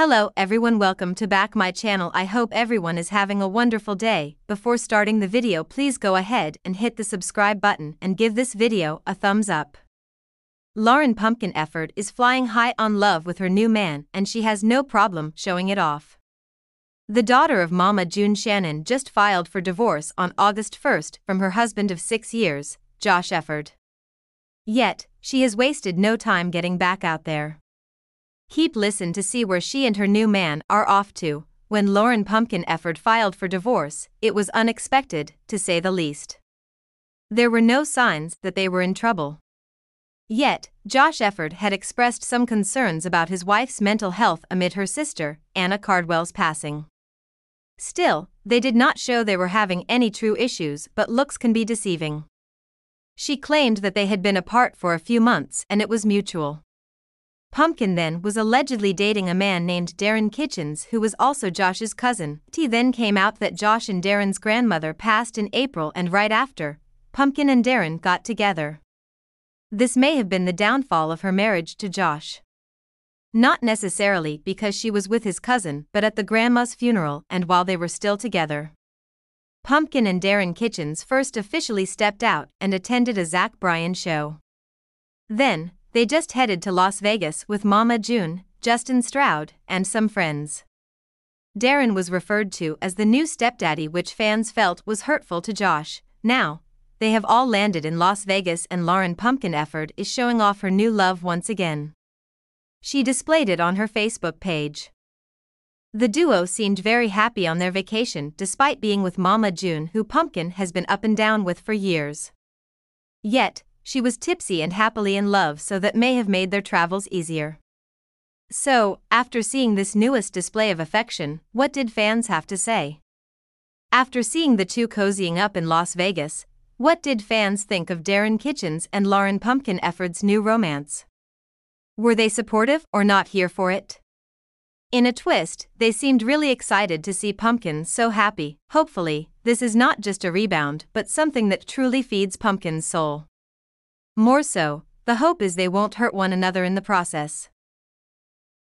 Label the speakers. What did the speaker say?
Speaker 1: Hello everyone welcome to back my channel I hope everyone is having a wonderful day, before starting the video please go ahead and hit the subscribe button and give this video a thumbs up. Lauren Pumpkin Efford is flying high on love with her new man and she has no problem showing it off. The daughter of Mama June Shannon just filed for divorce on August 1st from her husband of six years, Josh Efford. Yet, she has wasted no time getting back out there. He'd listen to see where she and her new man are off to. When Lauren Pumpkin Efford filed for divorce, it was unexpected, to say the least. There were no signs that they were in trouble. Yet, Josh Efford had expressed some concerns about his wife's mental health amid her sister, Anna Cardwell's passing. Still, they did not show they were having any true issues, but looks can be deceiving. She claimed that they had been apart for a few months and it was mutual. Pumpkin then was allegedly dating a man named Darren Kitchens who was also Josh's cousin. T then came out that Josh and Darren's grandmother passed in April and right after, Pumpkin and Darren got together. This may have been the downfall of her marriage to Josh. Not necessarily because she was with his cousin but at the grandma's funeral and while they were still together. Pumpkin and Darren Kitchens first officially stepped out and attended a Zach Bryan show. Then, they just headed to Las Vegas with Mama June, Justin Stroud, and some friends. Darren was referred to as the new stepdaddy, which fans felt was hurtful to Josh. Now, they have all landed in Las Vegas, and Lauren Pumpkin Efford is showing off her new love once again. She displayed it on her Facebook page. The duo seemed very happy on their vacation despite being with Mama June, who Pumpkin has been up and down with for years. Yet, she was tipsy and happily in love, so that may have made their travels easier. So, after seeing this newest display of affection, what did fans have to say? After seeing the two cozying up in Las Vegas, what did fans think of Darren Kitchens and Lauren Pumpkin Efford's new romance? Were they supportive or not here for it? In a twist, they seemed really excited to see Pumpkin so happy. Hopefully, this is not just a rebound, but something that truly feeds Pumpkin's soul. More so, the hope is they won't hurt one another in the process.